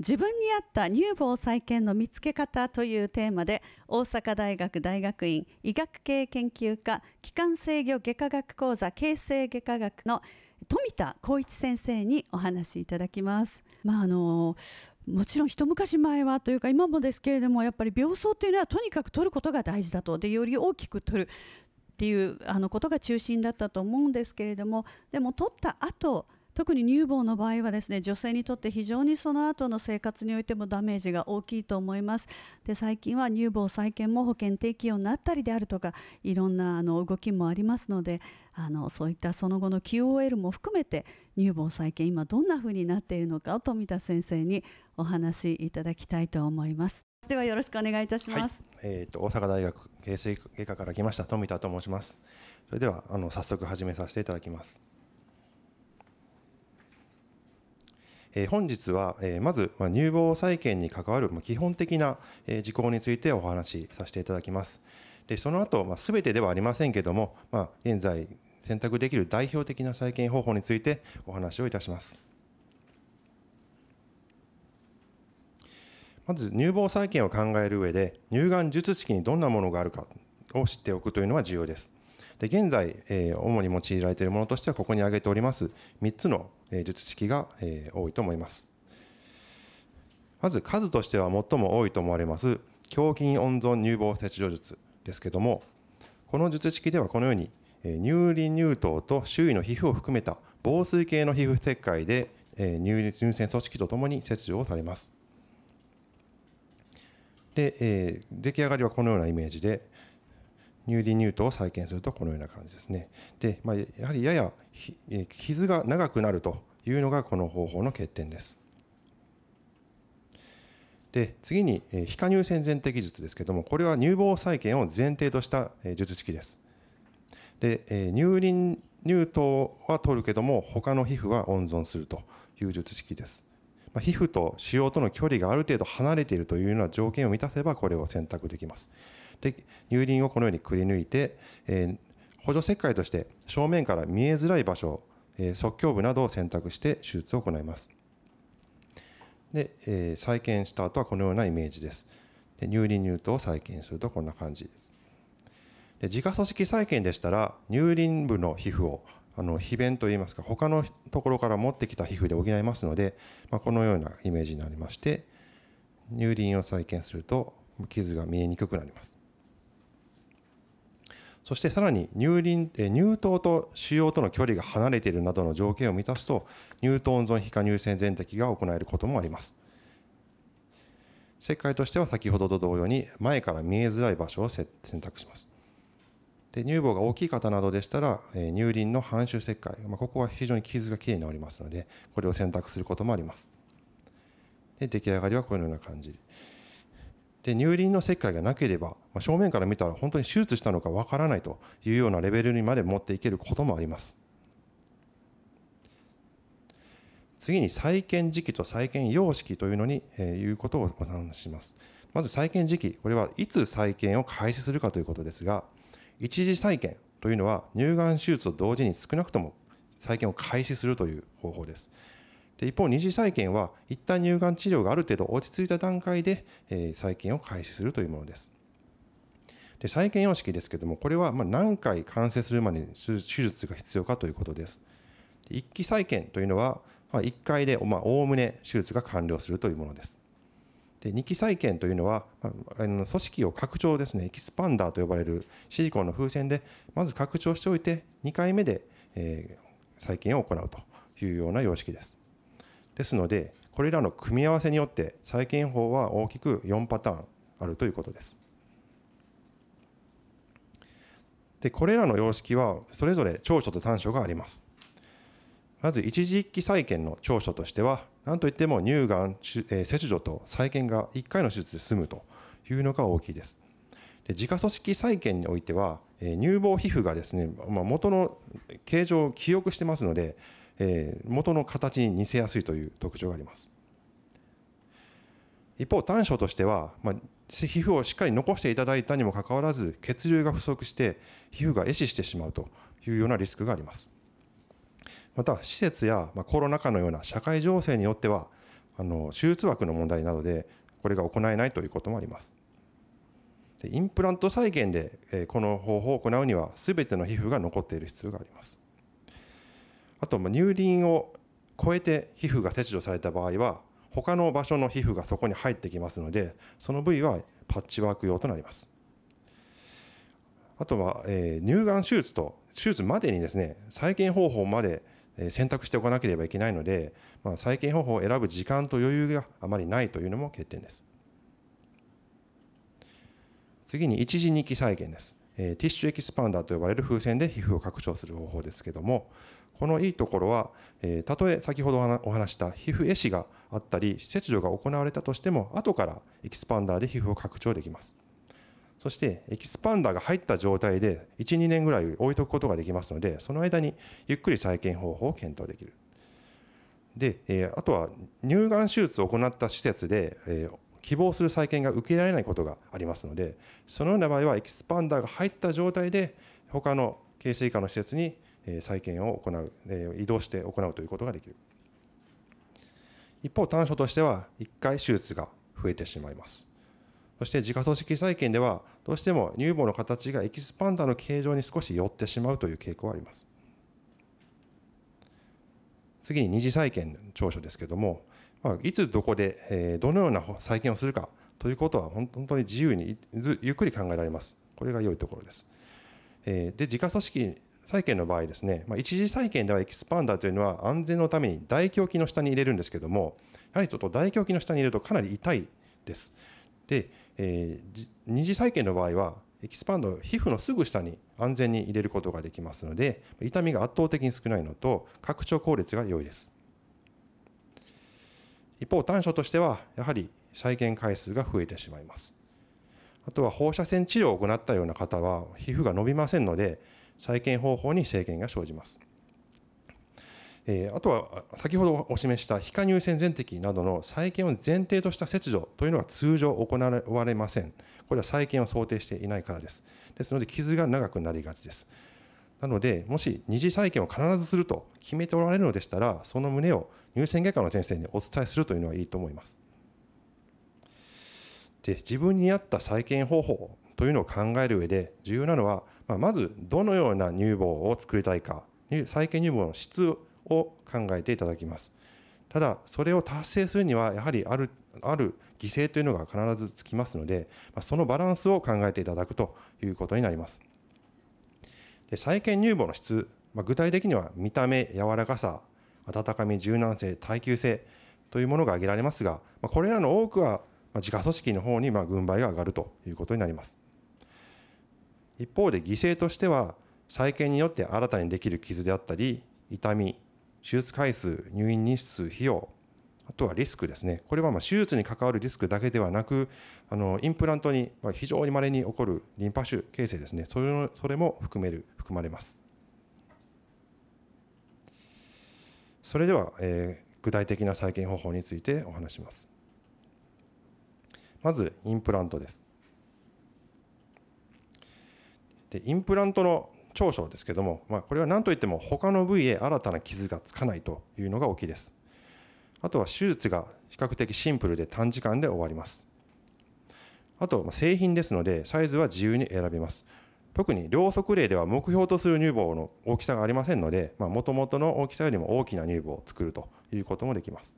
自分に合った乳房再建の見つけ方というテーマで大阪大学大学院医学系研究科気管制御外科学講座形成外科学の富田光一先生にお話いただきます。まああのもちろん一昔前はというか今もですけれどもやっぱり病巣っていうのはとにかく取ることが大事だとでより大きく取るっていうあのことが中心だったと思うんですけれどもでも取った後特に乳房の場合はですね女性にとって非常にその後の生活においてもダメージが大きいと思いますで最近は乳房再建も保険適用になったりであるとかいろんなあの動きもありますのであのそういったその後の QOL も含めて乳房再建今どんな風になっているのかを富田先生にお話しいただきたいと思いますではよろしくお願いいたします、はい、えっ、ー、と大阪大学形成外科から来ました富田と申しますそれではあの早速始めさせていただきますえ本日は、えまず、ま乳房再建に関わる、ま基本的な、え事項についてお話しさせていただきます。でその後、まあ、全てではありませんけども、まあ、現在選択できる代表的な再建方法についてお話をいたします。まず乳房再建を考える上で乳がん術式にどんなものがあるかを知っておくというのは重要です。で現在、えー、主に用いられているものとしてはここに挙げております3つの術式が多いと思います。まず数としては最も多いと思われます胸筋温存乳房切除術ですけどもこの術式ではこのように乳輪乳頭と周囲の皮膚を含めた防水系の皮膚切開で乳腺組織とともに切除をされますで出来上がりはこのようなイメージで乳輪乳頭を再建するとこのような感じですね。で、まあ、やはりやや傷が長くなるというのがこの方法の欠点です。で次に、え非加入戦前的術ですけどもこれは乳房再建を前提とした、え術式です。で、え乳輪乳頭は取るけども他の皮膚は温存するという術式です。まあ、皮膚と腫瘍との距離がある程度離れているというような条件を満たせばこれを選択できます。で乳輪をこのようにくり抜いて、えー、補助切開として正面から見えづらい場所、えー、側胸部などを選択して手術を行いますで、えー、再建した後はこのようなイメージですで乳輪乳頭を再建するとこんな感じですで自家組織再建でしたら乳輪部の皮膚をあの皮弁といいますか他のところから持ってきた皮膚で補いますので、まあ、このようなイメージになりまして乳輪を再建すると傷が見えにくくなりますそしてさらに入え乳頭と腫瘍との距離が離れているなどの条件を満たすと、乳頭温存皮下乳腺全摘が行えることもあります。切開としては先ほどと同様に、前から見えづらい場所を選択します。で乳房が大きい方などでしたら、え乳輪の半周切開、まあ、ここは非常に傷がきれいに治りますので、これを選択することもあります。で出来上がりはこのような感じ。で乳輪の切開がなければ、まあ、正面から見たら本当に手術したのかわからないというようなレベルにまで持っていけることもあります次に再建時期と再建様式というのに、えー、いうことをお話ししますまず再建時期これはいつ再建を開始するかということですが一次再建というのは乳がん手術と同時に少なくとも再建を開始するという方法ですで一方、二次再建は一旦乳がん治療がある程度落ち着いた段階で、え再建を開始するというものです。で再建様式ですけども、これはま何回完成するまでに手術が必要かということです。1期再建というのは、ま1回でおおむね手術が完了するというものです。で2期再建というのは、まあ、組織を拡張ですねエキスパンダーと呼ばれるシリコンの風船でまず拡張しておいて2回目で、えー、再建を行うというような様式です。ですのでこれらの組み合わせによって債権法は大きく4パターンあるということです。でこれらの様式はそれぞれ長所と短所があります。まず一時期債権の長所としては何といっても乳がん切除と再建が1回の手術で済むというのが大きいです。で自家組織再建においては乳房皮膚がですね、まあ、元の形状を記憶してますのでえー、元の形に似せやすいという特徴があります一方短所としては、まあ、皮膚をしっかり残していただいたにもかかわらず血流が不足して皮膚が壊死してしまうというようなリスクがありますまた施設や、まあ、コロナ禍のような社会情勢によってはあの手術枠の問題などでこれが行えないということもありますでインプラント再現でこの方法を行うには全ての皮膚が残っている必要がありますあと乳輪を超えて皮膚が切除された場合は他の場所の皮膚がそこに入ってきますのでその部位はパッチワーク用となりますあとは、えー、乳がん手術と手術までにですね再建方法まで選択しておかなければいけないので、まあ、再建方法を選ぶ時間と余裕があまりないというのも欠点です次に一時二期再建ですえティッシュエキスパンダーと呼ばれる風船で皮膚を拡張する方法ですけどもこのいいところは、えたとえ先ほどお話した皮膚壊死があったり切除が行われたとしても後からエキスパンダーで皮膚を拡張できますそしてエキスパンダーが入った状態で12年ぐらい置いとくことができますのでその間にゆっくり再建方法を検討できるで、えあとは乳がん手術を行った施設で、え希望する債権が受けられないことがありますのでそのような場合はエキスパンダーが入った状態で他の形成以下の施設に債権を行う移動して行うということができる一方短所としては1回手術が増えてしまいますそして自家組織債権ではどうしても乳房の形がエキスパンダーの形状に少し寄ってしまうという傾向はあります次に二次債権長所ですけどもまあ、いつどこで、えー、どのような再建をするかということは本当に自由にゆっくり考えられます。これが良いところです。えー、で、自家組織債建の場合ですね、まあ、一次債建ではエキスパンダーというのは安全のために大胸筋の下に入れるんですけども、やはりちょっと大胸筋の下に入れるとかなり痛いです。で、えー、二次債建の場合は、エキスパンドを皮膚のすぐ下に安全に入れることができますので痛みが圧倒的に少ないのと拡張効率が良いです一方短所としてはやはり再建回数が増えてしまいますあとは放射線治療を行ったような方は皮膚が伸びませんので再建方法に制限が生じますえあとは先ほどお示した非加入線全摘などの再建を前提とした切除というのは通常行われません。これは再建を想定していないからです。ですので傷が長くなりがちです。なので、もし二次再建を必ずすると決めておられるのでしたら、その旨を入選外科の先生にお伝えするというのはいいと思います。で自分に合った再建方法というのを考える上で重要なのは、まあ、まずどのような乳房を作りたいか再建乳房の質を考えていただきますただそれを達成するにはやはりあるある犠牲というのが必ずつきますので、まあ、そのバランスを考えていただくということになりますで債券乳房の質、まあ、具体的には見た目、柔らかさ、温かみ、柔軟性、耐久性というものが挙げられますが、まあ、これらの多くは自家組織の方にまあ軍配が上がるということになります。一方で犠牲としては、債建によって新たにできる傷であったり、痛み、手術回数、入院日数、費用、とはリスクですね、これはま手術に関わるリスクだけではなく、あのインプラントに非常にまれに起こるリンパ腫形成ですね、それのそれも含める含まれます。それでは、えー、具体的な再建方法についてお話します。まず、インプラントです。でインプラントの長所ですけれども、まあ、これは何といっても他の部位へ新たな傷がつかないというのが大きいです。あとは手術が比較的シンプルで短時間で終わります。あと、製品ですので、サイズは自由に選びます。特に両側例では目標とする乳房の大きさがありませんので、もともとの大きさよりも大きな乳房を作るということもできます。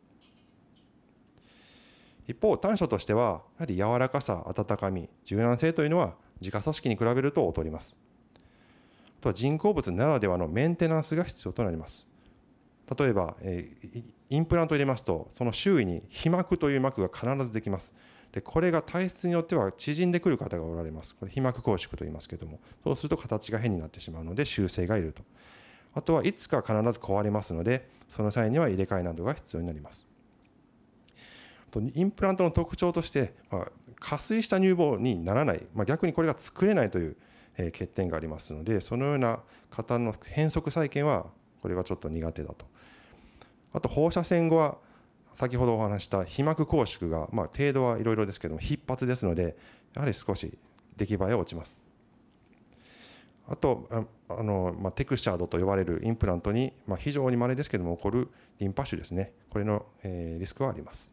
一方、短所としては、やはり柔らかさ、温かみ、柔軟性というのは、自家組織に比べると劣ります。あとは人工物ならではのメンテナンスが必要となります。例えば、えー、インプラントを入れますとその周囲に皮膜という膜が必ずできますでこれが体質によっては縮んでくる方がおられますこれ皮膜拘縮と言いますけどもそうすると形が変になってしまうので修正がいるとあとはいつか必ず壊れますのでその際には入れ替えなどが必要になりますインプラントの特徴として、まあ、加水した乳房にならない、まあ、逆にこれが作れないという欠点がありますのでそのような方の変則再建はこれはちょっと苦手だとあと放射線後は先ほどお話した皮膜拘縮が、まあ、程度はいろいろですけども必発ですのでやはり少し出来栄えは落ちますあとあの、まあ、テクスチャードと呼ばれるインプラントに、まあ、非常に稀ですけども起こるリンパ腫ですねこれの、えー、リスクはあります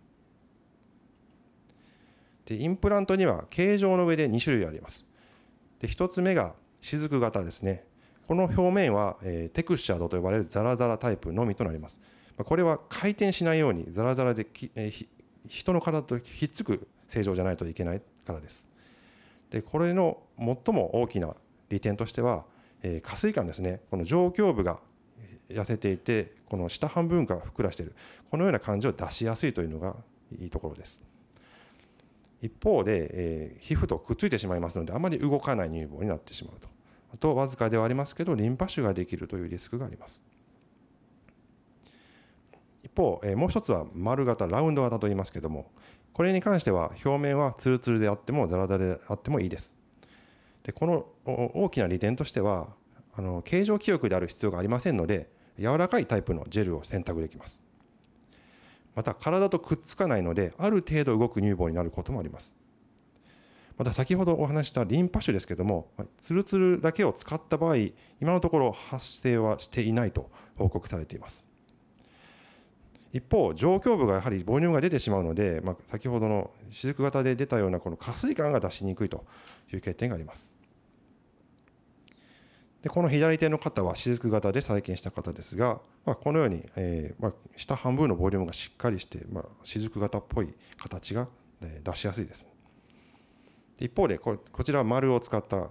でインプラントには形状の上で2種類ありますで1つ目が雫型ですねこの表面は、えー、テクスチャードと呼ばれるザラザラタイプのみとなりますこれは回転しないようにザラザラでき、えー、人の体とひっつく正常じゃないといけないからですでこれの最も大きな利点としては、えー、下垂管ですねこの上胸部が痩せていてこの下半分がふっくらしているこのような感じを出しやすいというのがいいところです一方で、えー、皮膚とくっついてしまいますのであまり動かない乳房になってしまうとあとわずかではありますけどリンパ腫ができるというリスクがあります一方、えもう一つは丸型ラウンド型と言いますけどもこれに関しては表面はツルツルであってもザラザラであってもいいですでこの大きな利点としてはあの形状記憶である必要がありませんので柔らかいタイプのジェルを選択できますまた体とくっつかないのである程度動く乳房になることもありますまた先ほどお話したリンパ腫ですけどもツルツルだけを使った場合今のところ発生はしていないと報告されています一方上胸部がやはり母乳が出てしまうので、まあ、先ほどの雫型で出たようなこの下垂感が出しにくいという欠点がありますでこの左手の方は雫型で再建した方ですが、まあ、このように、えーまあ、下半分のボリュームがしっかりして、まあ、雫型っぽい形が、え出しやすいです。一方でここちらは丸を使った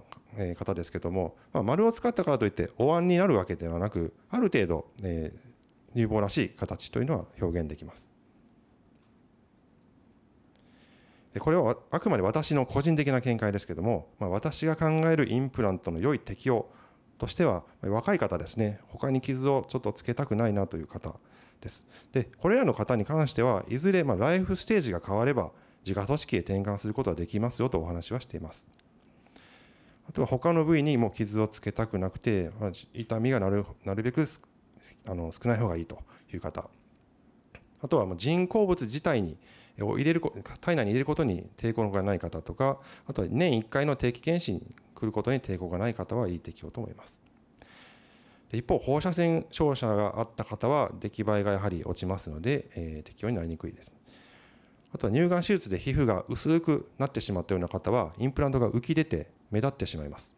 方ですけども、まあ、丸を使ったからといってお椀になるわけではなくある程度、えー、乳房らしい形というのは表現できますでこれはあくまで私の個人的な見解ですけども、まあ、私が考えるインプラントの良い適用としては若い方ですね他に傷をちょっとつけたくないなという方ですでこれらの方に関してはいずれまライフステージが変われば自我組織へ転換することはできますよとお話はしていますあとは他の部位にも傷をつけたくなくて痛みがなるなるべくあの少ない方がいいという方あとは人工物自体にを入れる体内に入れることに抵抗がない方とかあとは年1回の定期検診に来ることに抵抗がない方はいい適用と思います一方放射線照射があった方は出来栄えがやはり落ちますので、えー、適用になりにくいですあとは乳がん手術で皮膚が薄くなってしまったような方はインプラントが浮き出て目立ってしまいます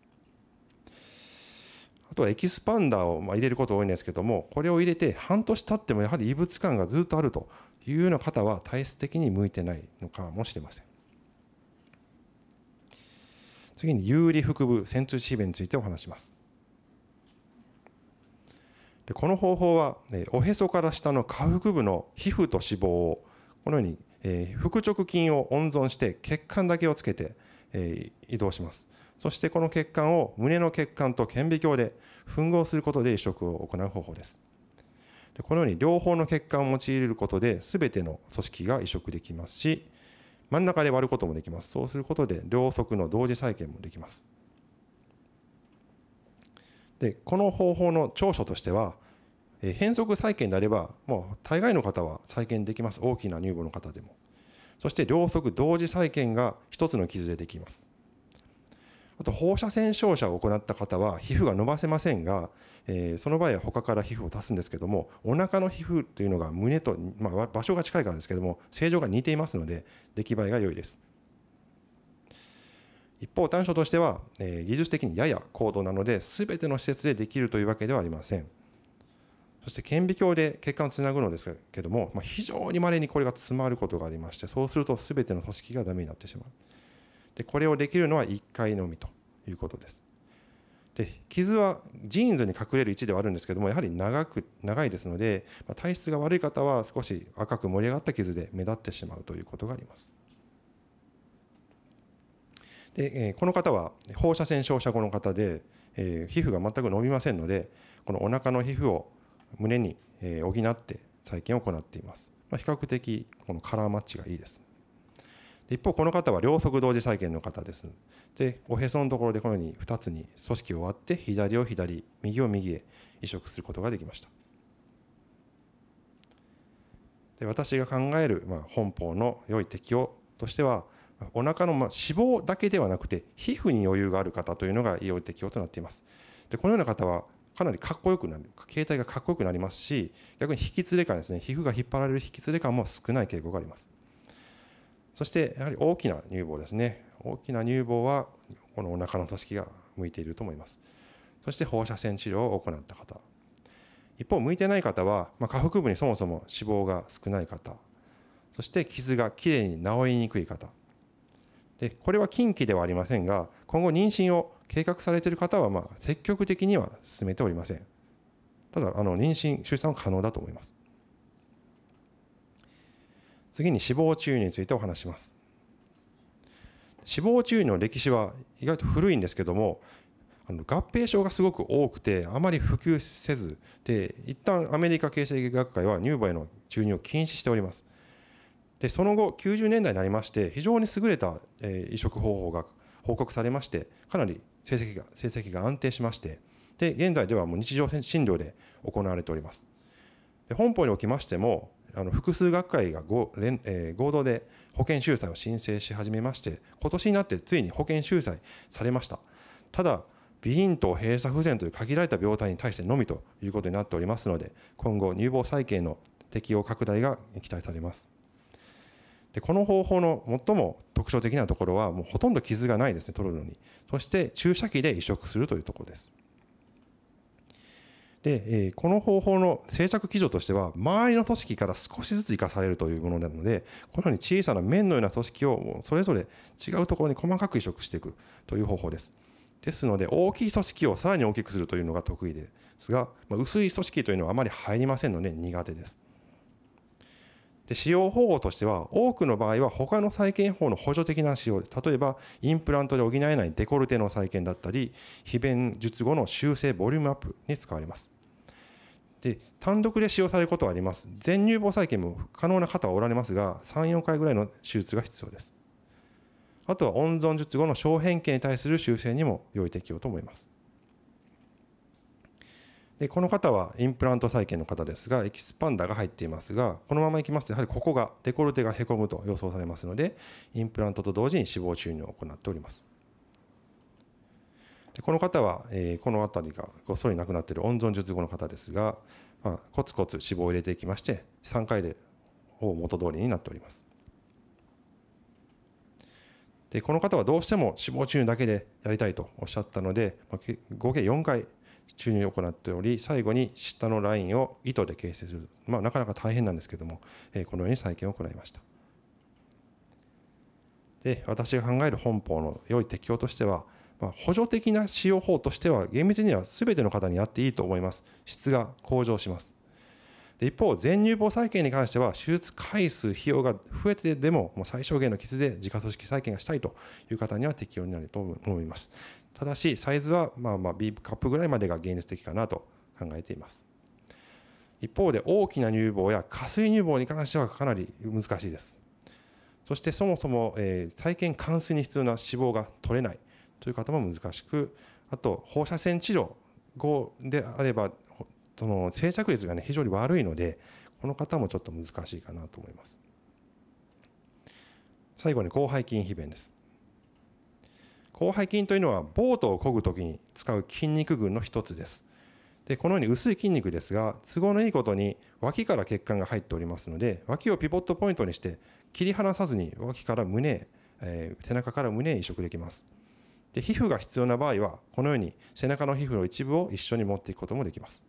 あとはエキスパンダーをま入れること多いんですけども、これを入れて半年経ってもやはり異物感がずっとあるというような方は体質的に向いてないのかもしれません。次に有利腹部潜通し弁についてお話します。でこの方法は、えおへそから下の下腹部の皮膚と脂肪をこのように、え腹直筋を温存して血管だけをつけて、え移動します。そしてこの血管を胸の血管と顕微鏡で吻合することで移植を行う方法です。でこのように両方の血管を用いることで全ての組織が移植できますし、真ん中で割ることもできます。そうすることで両側の同時再建もできます。でこの方法の長所としては、え変則再建であれば、もう大概の方は再建できます。大きな乳房の方でも。そして両側同時再建が1つの傷でできます。あと放射線照射を行った方は皮膚が伸ばせませんが、えー、その場合は他から皮膚を出すんですけどもお腹の皮膚というのが胸と、まあ、場所が近いからですけども正常が似ていますので出来栄えが良いです一方短所としては、えー、技術的にやや高度なので全ての施設でできるというわけではありませんそして顕微鏡で血管をつなぐのですけども、まあ、非常にまれにこれが詰まることがありましてそうすると全ての組織がダメになってしまうでこれをできるのは1回のみということですで傷はジーンズに隠れる位置ではあるんですけどもやはり長く長いですので、ま体質が悪い方は少し赤く盛り上がった傷で目立ってしまうということがありますで、えこの方は放射線照射後の方で、え皮膚が全く伸びませんのでこのお腹の皮膚を胸に、え補って再建を行っています、ま比較的このカラーマッチがいいです一方この方は両側同時再建の方ですでおへそのところでこのように2つに組織を割って左を左右を右へ移植することができましたで私が考える、まあ、本法の良い適用としてはお腹のま脂肪だけではなくて皮膚に余裕がある方というのが良い適用となっていますでこのような方はかなりかっこよくなる形態がかっこよくなりますし逆に引き連れ感ですね皮膚が引っ張られる引き連れ感も少ない傾向がありますそしてやはり大きな乳房ですね大きな乳房はこのお腹のたすきが向いていると思いますそして放射線治療を行った方一方向いてない方は、まあ、下腹部にそもそも脂肪が少ない方そして傷がきれいに治りにくい方でこれは近畿ではありませんが今後妊娠を計画されている方はま積極的には進めておりませんただあの妊娠出産は可能だと思います次に死亡注意についてお話します死亡注意の歴史は意外と古いんですけどもあの合併症がすごく多くてあまり普及せずで一旦アメリカ形成学会は乳母への注入を禁止しておりますでその後90年代になりまして非常に優れた、え移植方法が報告されましてかなり成績が成績が安定しましてで現在ではもう日常診療で行われておりますで本邦におきましてもあの複数学会がご連、えー、合同で保険収載を申請し始めまして今年になってついに保険収載されましたただ鼻咽頭閉鎖不全という限られた病態に対してのみということになっておりますので今後乳房再建の適用拡大が期待されますでこの方法の最も特徴的なところはもうほとんど傷がないですね取るのにそして注射器で移植するというところですで、えこの方法の政策基準としては、周りの組織から少しずつ生かされるというものなので、このように小さな面のような組織をそれぞれ違うところに細かく移植していくという方法です。ですので、大きい組織をさらに大きくするというのが得意ですが、ま薄い組織というのはあまり入りませんので苦手です。で使用方法としては多くの場合は他の再建法の補助的な使用で例えばインプラントで補えないデコルテの再建だったり非弁術後の修正ボリュームアップに使われますで単独で使用されることはあります全乳房再建も可能な方はおられますが34回ぐらいの手術が必要ですあとは温存術後の小変形に対する修正にも良い適用と思いますでこの方はインプラント再建の方ですがエキスパンダが入っていますがこのままいきますとやはりここがデコルテがへこむと予想されますのでインプラントと同時に脂肪注入を行っておりますでこの方は、えこの辺りがごっそり亡くなっている温存術後の方ですが、まあ、コツコツ脂肪を入れていきまして3回でほぼ元通りになっておりますでこの方はどうしても脂肪注入だけでやりたいとおっしゃったので合計4回注入を行っており最後に下のラインを糸で形成する、まあ、なかなか大変なんですけども、えこのように再建を行いましたで私が考える本法の良い適用としては、まあ、補助的な使用法としては厳密には全ての方にやっていいと思います質が向上しますで一方全乳房再建に関しては手術回数費用が増えてでももう最小限の傷で自家組織再建がしたいという方には適用になると思いますただし、サイズはまあまあ B カップぐらいまでが現実的かなと考えています。一方で大きな乳房や下水乳房に関してはかなり難しいです。そしてそもそも、えー、体験関数に必要な脂肪が取れないという方も難しく、あと放射線治療であれば、その静着率が、ね、非常に悪いので、この方もちょっと難しいかなと思います。最後に広背筋皮弁です。広背筋というのはボートを漕ぐ時に使う筋肉群の一つですでこのように薄い筋肉ですが都合のいいことに脇から血管が入っておりますので脇をピボットポイントにして切り離さずに脇から胸へ、えー、背中から胸へ移植できますで皮膚が必要な場合はこのように背中の皮膚の一部を一緒に持っていくこともできます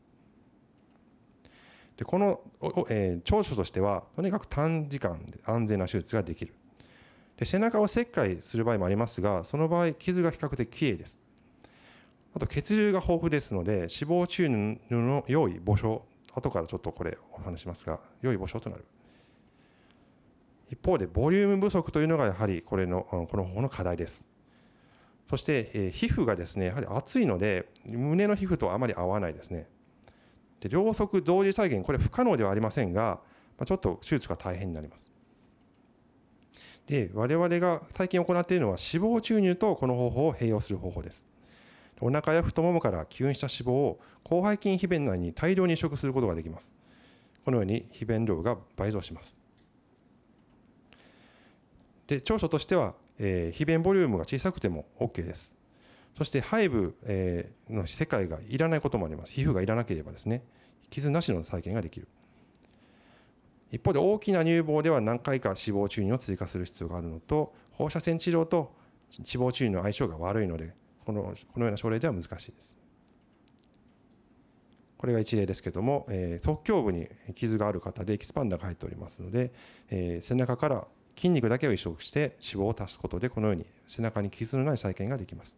でこの、えー、長所としてはとにかく短時間で安全な手術ができるで背中を切開する場合もありますがその場合傷が比較的きれいですあと血流が豊富ですので脂肪注入の良い母所、後からちょっとこれお話しますが良い母所となる一方でボリューム不足というのがやはりこれのこの方の課題ですそして、え皮膚がですねやはり厚いので胸の皮膚とあまり合わないですねで両側同時再現これ不可能ではありませんが、まちょっと手術が大変になりますで我々が最近行っているのは脂肪注入とこの方法を併用する方法ですお腹や太ももから吸引した脂肪を広背筋皮弁内に大量に移植することができますこのように皮弁量が倍増しますで長所としては、えー、皮弁ボリュームが小さくても OK ですそして背部、えの世界がいらないこともあります皮膚がいらなければですね傷なしの再建ができる一方で大きな乳房では何回か脂肪注入を追加する必要があるのと放射線治療と脂肪注入の相性が悪いのでこのこのような症例では難しいです。これが一例ですけども、えー、特胸部に傷がある方でエキスパンダーが入っておりますので、えー、背中から筋肉だけを移植して脂肪を足すことでこのように背中に傷のない再建ができます。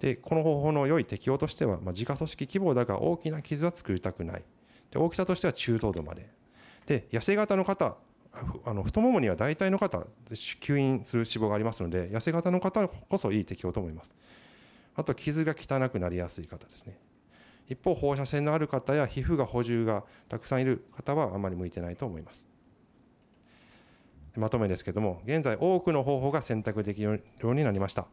でこの方法の良い適応としては、まあ、自家組織規模だが大きな傷は作りたくないで大きさとしては中等度までで痩せ型の方あの太ももには大体の方吸引する脂肪がありますので痩せ型の方こそいい適応と思いますあと傷が汚くなりやすい方ですね一方放射線のある方や皮膚が補充がたくさんいる方はあまり向いてないと思いますまとめですけども現在多くの方法が選択できるようになりました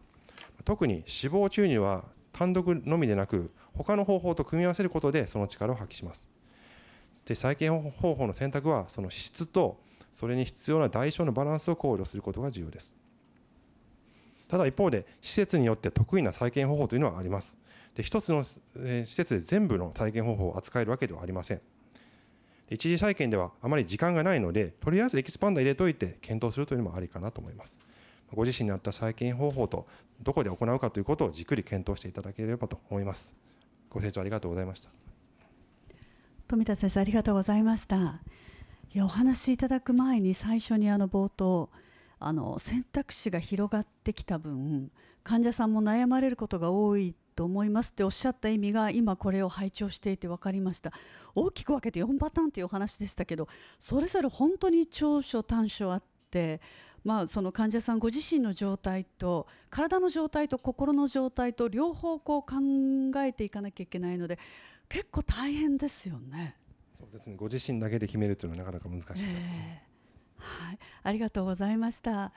特に脂肪注入は単独のみでなく他の方法と組み合わせることでその力を発揮しますで再建方法の選択はその質とそれに必要な代償のバランスを考慮することが重要ですただ一方で施設によって得意な再建方法というのはありますで一つの施設で全部の再建方法を扱えるわけではありません一次再建ではあまり時間がないのでとりあえずエキスパンダ入れといて検討するというのもありかなと思いますご自身に合った再建方法とどこで行うかということをじっくり検討していただければと思いますご清聴ありがとうございました富田先生ありがとうございましたいやお話いただく前に最初にあの冒頭あの選択肢が広がってきた分患者さんも悩まれることが多いと思いますっておっしゃった意味が今これを拝聴していて分かりました大きく分けて4パターンというお話でしたけどそれぞれ本当に長所短所あってまあ、その患者さんご自身の状態と体の状態と心の状態と両方こう考えていかなきゃいけないので結構大変ですよね。そうですね。ご自身だけで決めるというのはなかなか難しい、えー、はい、ありがとうございました。